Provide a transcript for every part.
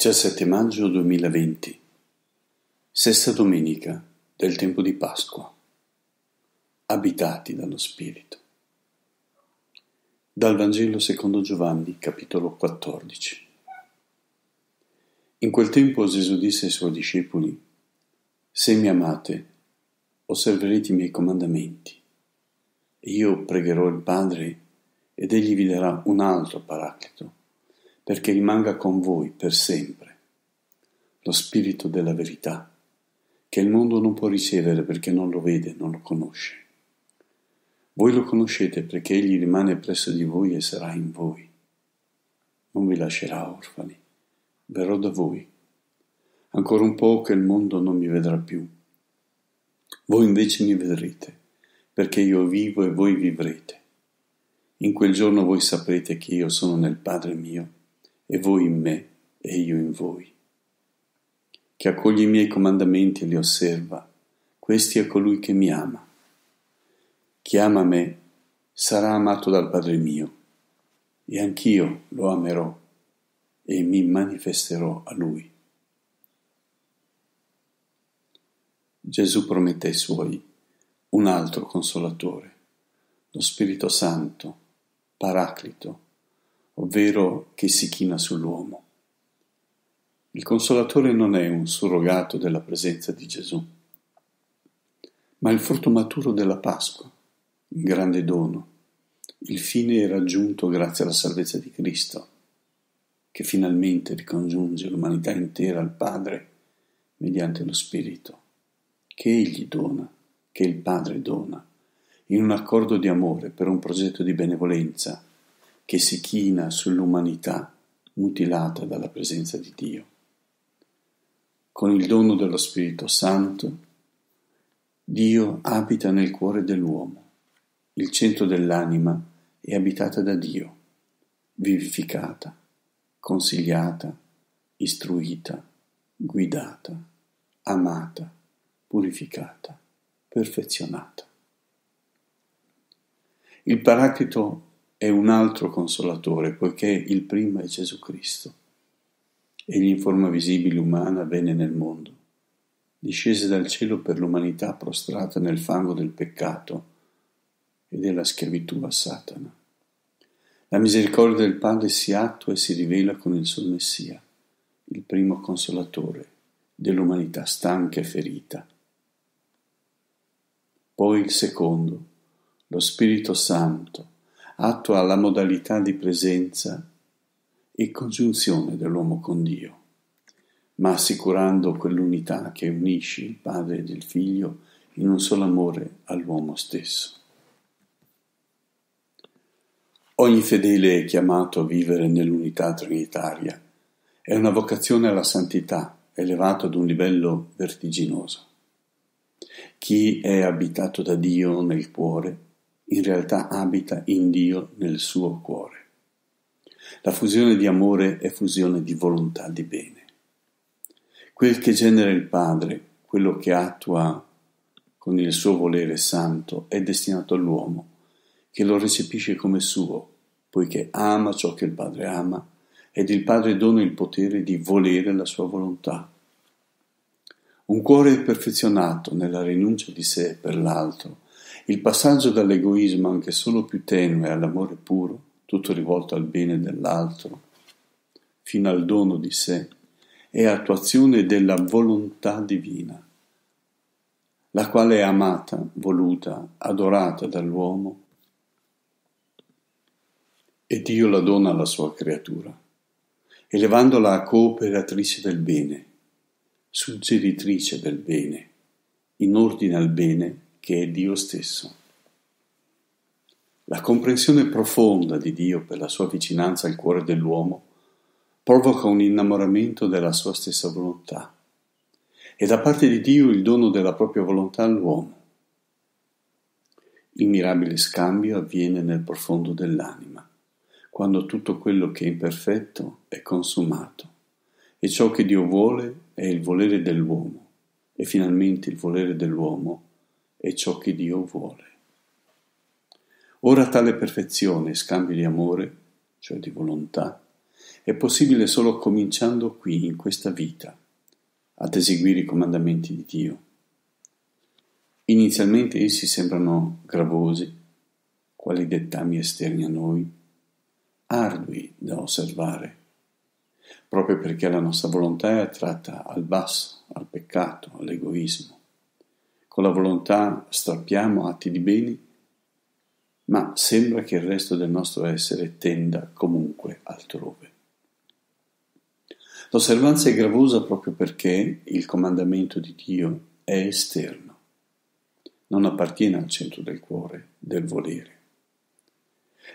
17 maggio 2020, sesta domenica del tempo di Pasqua, abitati dallo Spirito. Dal Vangelo secondo Giovanni, capitolo 14. In quel tempo Gesù disse ai suoi discepoli, Se mi amate, osserverete i miei comandamenti. Io pregherò il Padre ed egli vi darà un altro paraclito perché rimanga con voi per sempre lo spirito della verità, che il mondo non può ricevere perché non lo vede, non lo conosce. Voi lo conoscete perché egli rimane presso di voi e sarà in voi. Non vi lascerà orfani, verrò da voi. Ancora un po' che il mondo non mi vedrà più. Voi invece mi vedrete, perché io vivo e voi vivrete. In quel giorno voi saprete che io sono nel Padre mio e voi in me e io in voi. Chi accoglie i miei comandamenti e li osserva, questi è colui che mi ama. Chi ama me sarà amato dal Padre mio, e anch'io lo amerò e mi manifesterò a lui. Gesù promette ai suoi un altro consolatore, lo Spirito Santo, Paraclito, ovvero che si china sull'uomo. Il consolatore non è un surrogato della presenza di Gesù, ma il frutto maturo della Pasqua, il grande dono. Il fine raggiunto grazie alla salvezza di Cristo, che finalmente ricongiunge l'umanità intera al Padre mediante lo Spirito, che Egli dona, che il Padre dona, in un accordo di amore per un progetto di benevolenza che si china sull'umanità mutilata dalla presenza di Dio. Con il dono dello Spirito Santo, Dio abita nel cuore dell'uomo, il centro dell'anima è abitata da Dio, vivificata, consigliata, istruita, guidata, amata, purificata, perfezionata. Il Paraclito è un altro consolatore, poiché il primo è Gesù Cristo. Egli in forma visibile umana venne nel mondo, discese dal cielo per l'umanità prostrata nel fango del peccato e della schiavitù a Satana. La misericordia del Padre si attua e si rivela con il suo Messia, il primo consolatore dell'umanità stanca e ferita. Poi il secondo, lo Spirito Santo, attua la modalità di presenza e congiunzione dell'uomo con Dio, ma assicurando quell'unità che unisce il Padre ed il Figlio in un solo amore all'uomo stesso. Ogni fedele è chiamato a vivere nell'unità trinitaria. È una vocazione alla santità, elevato ad un livello vertiginoso. Chi è abitato da Dio nel cuore in realtà abita in Dio nel suo cuore. La fusione di amore è fusione di volontà di bene. Quel che genera il Padre, quello che attua con il suo volere santo, è destinato all'uomo, che lo recepisce come suo, poiché ama ciò che il Padre ama, ed il Padre dona il potere di volere la sua volontà. Un cuore perfezionato nella rinuncia di sé per l'altro, il passaggio dall'egoismo anche solo più tenue all'amore puro, tutto rivolto al bene dell'altro, fino al dono di sé, è attuazione della volontà divina, la quale è amata, voluta, adorata dall'uomo e Dio la dona alla sua creatura, elevandola a cooperatrice del bene, suggeritrice del bene, in ordine al bene che è Dio stesso. La comprensione profonda di Dio per la sua vicinanza al cuore dell'uomo provoca un innamoramento della sua stessa volontà e da parte di Dio il dono della propria volontà all'uomo. Il mirabile scambio avviene nel profondo dell'anima, quando tutto quello che è imperfetto è consumato e ciò che Dio vuole è il volere dell'uomo e finalmente il volere dell'uomo è ciò che Dio vuole. Ora tale perfezione, scambio di amore, cioè di volontà, è possibile solo cominciando qui, in questa vita, ad eseguire i comandamenti di Dio. Inizialmente essi sembrano gravosi, quali dettami esterni a noi, ardui da osservare, proprio perché la nostra volontà è attratta al basso, al peccato, all'egoismo con la volontà strappiamo atti di beni, ma sembra che il resto del nostro essere tenda comunque altrove. L'osservanza è gravosa proprio perché il comandamento di Dio è esterno, non appartiene al centro del cuore, del volere.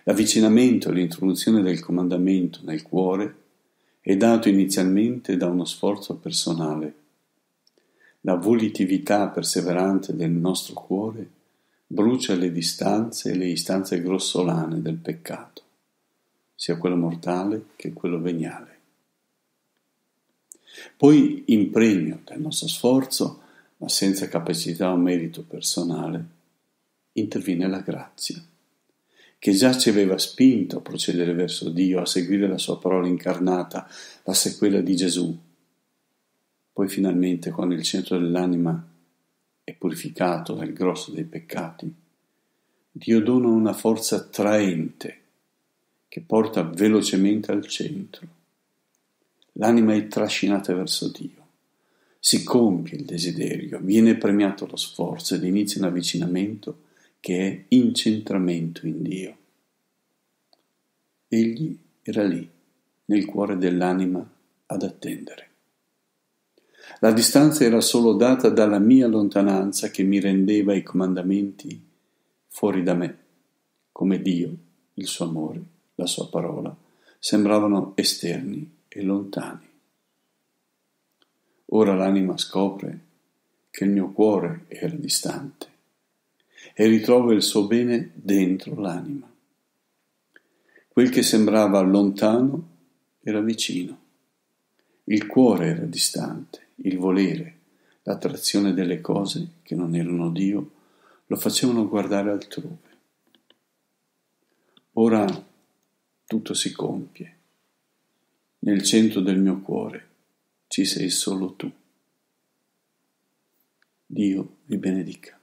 L'avvicinamento e l'introduzione del comandamento nel cuore è dato inizialmente da uno sforzo personale la volitività perseverante del nostro cuore brucia le distanze e le istanze grossolane del peccato, sia quello mortale che quello veniale. Poi impregno del nostro sforzo, ma senza capacità o merito personale, interviene la grazia, che già ci aveva spinto a procedere verso Dio, a seguire la sua parola incarnata, la sequela di Gesù, poi finalmente quando il centro dell'anima è purificato dal grosso dei peccati, Dio dona una forza attraente che porta velocemente al centro. L'anima è trascinata verso Dio si compie il desiderio, viene premiato lo sforzo ed inizia un avvicinamento che è incentramento in Dio. Egli era lì, nel cuore dell'anima, ad attendere. La distanza era solo data dalla mia lontananza che mi rendeva i comandamenti fuori da me, come Dio, il suo amore, la sua parola, sembravano esterni e lontani. Ora l'anima scopre che il mio cuore era distante e ritrova il suo bene dentro l'anima. Quel che sembrava lontano era vicino, il cuore era distante il volere, l'attrazione delle cose che non erano Dio, lo facevano guardare altrove. Ora tutto si compie. Nel centro del mio cuore ci sei solo tu. Dio vi benedica.